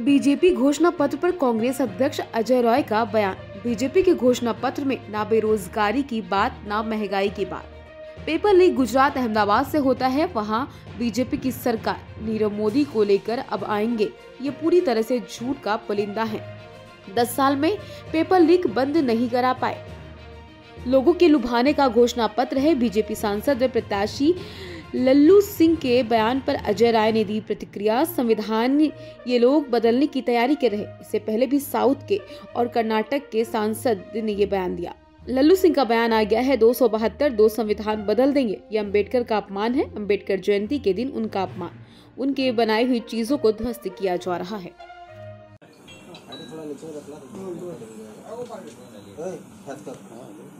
BJP घोषणा पत्र पर कांग्रेस अध्यक्ष अजय रॉय का बयान बीजेपी के घोषणा पत्र में ना बेरोजगारी की बात ना महंगाई की बात पेपर लीक गुजरात अहमदाबाद से होता है वहां बीजेपी की सरकार नीरव मोदी को लेकर अब आएंगे ये पूरी तरह से झूठ का पुलिंदा है दस साल में पेपर लीक बंद नहीं करा पाए लोगों के लुभाने का घोषणा पत्र है बीजेपी सांसद व प्रत्याशी लल्लू सिंह के बयान पर अजय राय ने दी प्रतिक्रिया संविधान ये लोग बदलने की तैयारी कर रहे इससे पहले भी साउथ के और कर्नाटक के सांसद ने ये बयान दिया लल्लू सिंह का बयान आ गया है दो सौ बहत्तर दो संविधान बदल देंगे ये अंबेडकर का अपमान है अंबेडकर जयंती के दिन उनका अपमान उनके बनाई हुई चीजों को ध्वस्त किया जा रहा है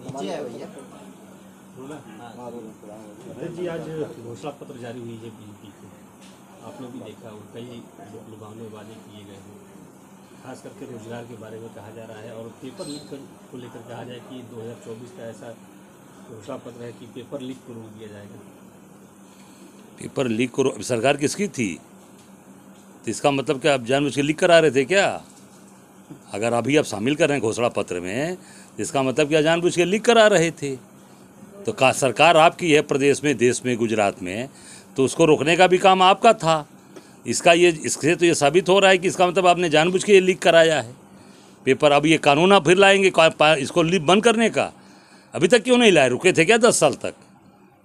नीचे है भैया हाँ, हाँ, जी आज घोषणा पत्र जारी हुई है बीजेपी को आपने भी देखा और कई लुभावने वादे किए गए हैं खास करके रोजगार के बारे में कहा जा रहा है और पेपर लीक को लेकर कहा जाए कि 2024 का ऐसा घोषणा पत्र है कि पेपर लीक को रोक दिया जाएगा पेपर लीक को सरकार किसकी थी तो इसका मतलब क्या आप जान जानबूझ लिख कर आ रहे थे क्या अगर अभी आप शामिल कर रहे हैं घोषणा पत्र में तो इसका मतलब क्या जान जानबूझ के कर आ रहे थे तो का सरकार आपकी है प्रदेश में देश में गुजरात में तो उसको रोकने का भी काम आपका था इसका ये इससे तो ये साबित हो रहा है कि इसका मतलब आपने जानबूझ के ये लीक कराया है पेपर अब ये कानून आप फिर लाएंगे इसको लीक बंद करने का अभी तक क्यों नहीं लाए रुके थे क्या दस साल तक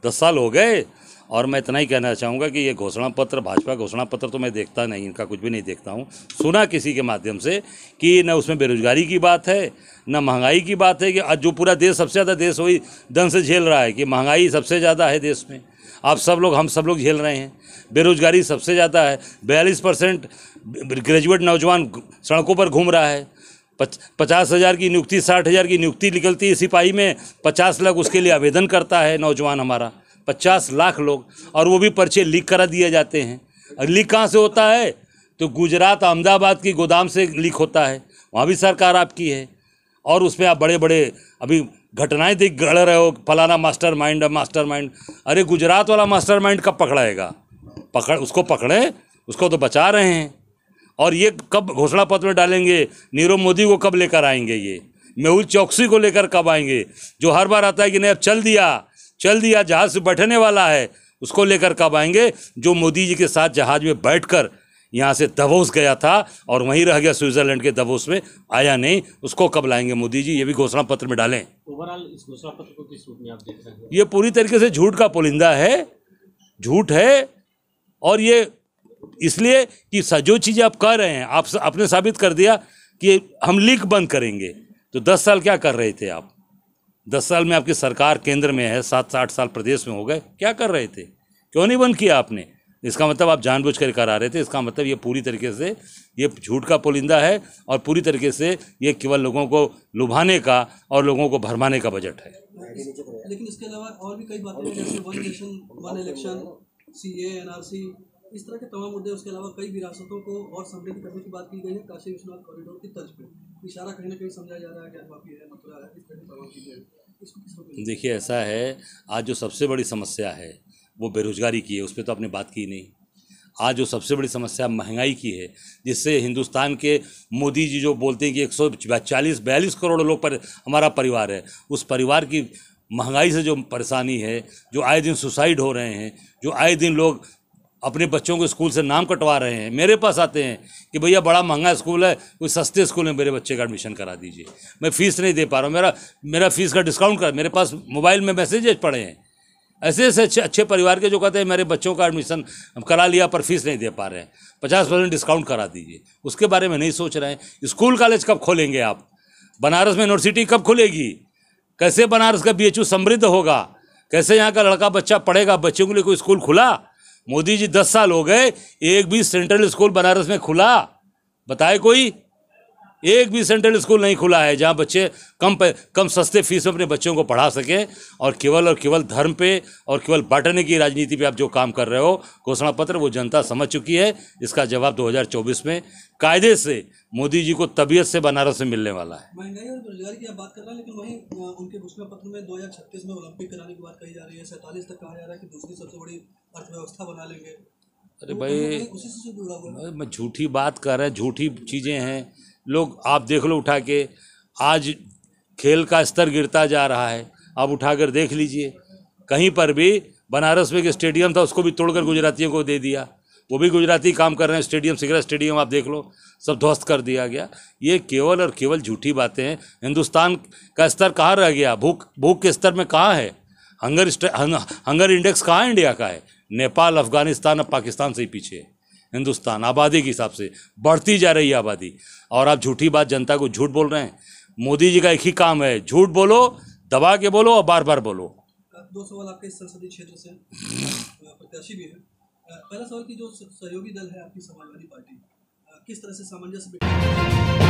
दस साल हो गए और मैं इतना ही कहना चाहूँगा कि ये घोषणा पत्र भाजपा घोषणा पत्र तो मैं देखता नहीं इनका कुछ भी नहीं देखता हूँ सुना किसी के माध्यम से कि न उसमें बेरोजगारी की बात है न महंगाई की बात है कि आज जो पूरा देश सबसे ज़्यादा देश वही दन से झेल रहा है कि महंगाई सबसे ज़्यादा है देश में आप सब लोग हम सब लोग झेल रहे हैं बेरोजगारी सबसे ज़्यादा है बयालीस परसेंट ग्रेजुएट नौजवान सड़कों पर घूम रहा है पच पचास हज़ार की नियुक्ति साठ हज़ार की नियुक्ति निकलती है सिपाही में पचास लाख उसके लिए आवेदन करता है नौजवान हमारा पचास लाख लोग और वो भी पर्चे लीक करा दिए जाते हैं और लीक कहाँ से होता है तो गुजरात अहमदाबाद की गोदाम से लीक होता है वहाँ भी सरकार आपकी है और उसमें आप बड़े बड़े अभी घटनाएं देख गढ़ रहे हो फलाना मास्टर माइंड मास्टर माइंड अरे गुजरात वाला मास्टर माइंड कब पकड़ाएगा पकड़ उसको पकड़े उसको तो बचा रहे हैं और ये कब घोषणा पत्र में डालेंगे नीरव मोदी को कब लेकर आएंगे ये मेहुल चौकसी को लेकर कब आएंगे जो हर बार आता है कि नहीं अब चल दिया चल दिया जहाज से बैठने वाला है उसको लेकर कब आएंगे जो मोदी जी के साथ जहाज में बैठ कर यहाँ से दबोस गया था और वहीं रह गया स्विट्जरलैंड के दबोस में आया नहीं उसको कब लाएंगे मोदी जी ये भी घोषणा पत्र में डालें ओवरऑल इस घोषणा पत्र को किस रूप में आप देख रहे हैं ये पूरी तरीके से झूठ का पुलिंदा है झूठ है और ये इसलिए कि जो चीज़ें आप कह रहे हैं आप आपने साबित कर दिया कि हम लीक बंद करेंगे तो दस साल क्या कर रहे थे आप दस साल में आपकी सरकार केंद्र में है सात से आठ साल प्रदेश में हो गए क्या कर रहे थे क्यों नहीं बंद किया आपने इसका मतलब आप जानबूझ कर करा रहे थे इसका मतलब ये पूरी तरीके से ये झूठ का पुलिंदा है और पूरी तरीके से ये केवल लोगों को लुभाने का और लोगों को भरमाने का बजट है लेकिन इसके अलावा और भी कई बातें जैसे one nation one election C NRC इस तरह के तमाम मुद्दे उसके अलावा कई विरासतों को और समृद्ध करने की बात की गई है काशी विश्वनाथ कॉरिडोर की तर्ज पर इशारा कहीं ना कहीं समझा जा रहा है कि है मथुरा है इस तरह की तमाम चीज़ें देखिए ऐसा है आज जो सबसे बड़ी समस्या है वो बेरोज़गारी की है उस पर तो आपने बात की नहीं आज जो सबसे बड़ी समस्या महंगाई की है जिससे हिंदुस्तान के मोदी जी जो बोलते हैं कि एक सौ चालीस बयालीस करोड़ लोग पर हमारा परिवार है उस परिवार की महंगाई से जो परेशानी है जो आए दिन सुसाइड हो रहे हैं जो आए दिन लोग अपने बच्चों को स्कूल से नाम कटवा रहे हैं मेरे पास आते हैं कि भैया बड़ा महंगा स्कूल है कोई सस्ते स्कूल में मेरे बच्चे का एडमिशन करा दीजिए मैं फ़ीस नहीं दे पा रहा हूँ मेरा मेरा फ़ीस का डिस्काउंट कर मेरे पास मोबाइल में मैसेजेज पड़े हैं ऐसे ऐसे अच्छे अच्छे परिवार के जो कहते हैं मेरे बच्चों का एडमिशन करा लिया पर फीस नहीं दे पा रहे हैं पचास परसेंट डिस्काउंट करा दीजिए उसके बारे में नहीं सोच रहे हैं स्कूल कॉलेज कब खोलेंगे आप बनारस में यूनिवर्सिटी कब खुलेगी कैसे बनारस का बी समृद्ध होगा कैसे यहाँ का लड़का बच्चा पढ़ेगा बच्चों के लिए कोई स्कूल खुला मोदी जी दस साल हो गए एक भी सेंट्रल स्कूल बनारस में खुला बताए कोई एक भी सेंट्रल स्कूल नहीं खुला है जहाँ बच्चे कम पे, कम सस्ते फीस में अपने बच्चों को पढ़ा सकें और केवल और केवल धर्म पे और केवल बांटने की राजनीति पे आप जो काम कर रहे हो घोषणा पत्र वो जनता समझ चुकी है इसका जवाब 2024 में कायदे से मोदी जी को तबीयत से बनारस से मिलने वाला है महंगाई और बेरोजगारी की बात कर रहे हैं लेकिन वहीं उनके घोषणा पत्र में 2036 में ओलंपिक कराने की बात कही जा रही है सैंतालीस तक कहा जा रहा है कि दूसरी सबसे बड़ी अर्थव्यवस्था बना लेंगे अरे भाई मैं झूठी बात कर रहा है झूठी चीज़ें हैं लोग आप देख लो उठा के आज खेल का स्तर गिरता जा रहा है आप उठाकर देख लीजिए कहीं पर भी बनारस में एक स्टेडियम था उसको भी तोड़कर गुजरातियों को दे दिया वो भी गुजराती काम कर रहे हैं स्टेडियम सिगरा स्टेडियम आप देख लो सब ध्वस्त कर दिया गया ये केवल और केवल झूठी बातें हैं हिंदुस्तान का स्तर कहाँ रह गया भूख भूख के स्तर में कहाँ है हंगर हंगर इंडेक्स कहाँ इंडिया का है नेपाल अफगानिस्तान अब पाकिस्तान से ही पीछे है हिंदुस्तान आबादी के हिसाब से बढ़ती जा रही है आबादी और आप झूठी बात जनता को झूठ बोल रहे हैं मोदी जी का एक ही काम है झूठ बोलो दबा के बोलो और बार बार बोलो दो सवाल आपके संसदीय क्षेत्र से प्रत्याशी भी है पहला सवाल की जो सहयोगी दल है आपकी समाजवादी पार्टी किस तरह से सामंजस्य